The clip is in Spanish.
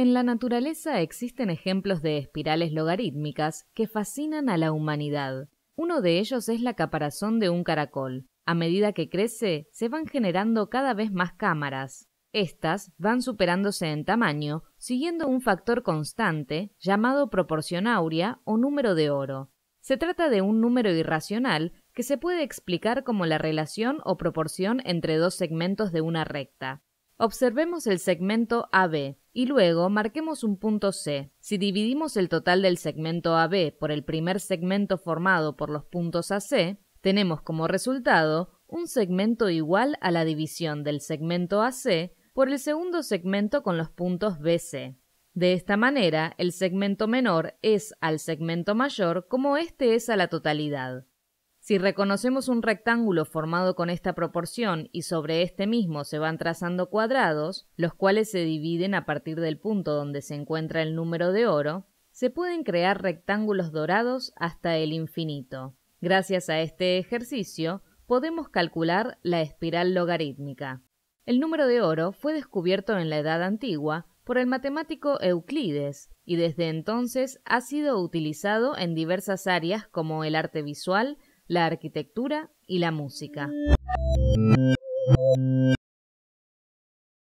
En la naturaleza existen ejemplos de espirales logarítmicas que fascinan a la humanidad. Uno de ellos es la caparazón de un caracol. A medida que crece, se van generando cada vez más cámaras. Estas van superándose en tamaño, siguiendo un factor constante llamado proporción áurea o número de oro. Se trata de un número irracional que se puede explicar como la relación o proporción entre dos segmentos de una recta. Observemos el segmento AB, y luego marquemos un punto C. Si dividimos el total del segmento AB por el primer segmento formado por los puntos AC, tenemos como resultado un segmento igual a la división del segmento AC por el segundo segmento con los puntos BC. De esta manera, el segmento menor es al segmento mayor como este es a la totalidad. Si reconocemos un rectángulo formado con esta proporción y sobre este mismo se van trazando cuadrados, los cuales se dividen a partir del punto donde se encuentra el número de oro, se pueden crear rectángulos dorados hasta el infinito. Gracias a este ejercicio, podemos calcular la espiral logarítmica. El número de oro fue descubierto en la Edad Antigua por el matemático Euclides y desde entonces ha sido utilizado en diversas áreas como el arte visual, la arquitectura y la música.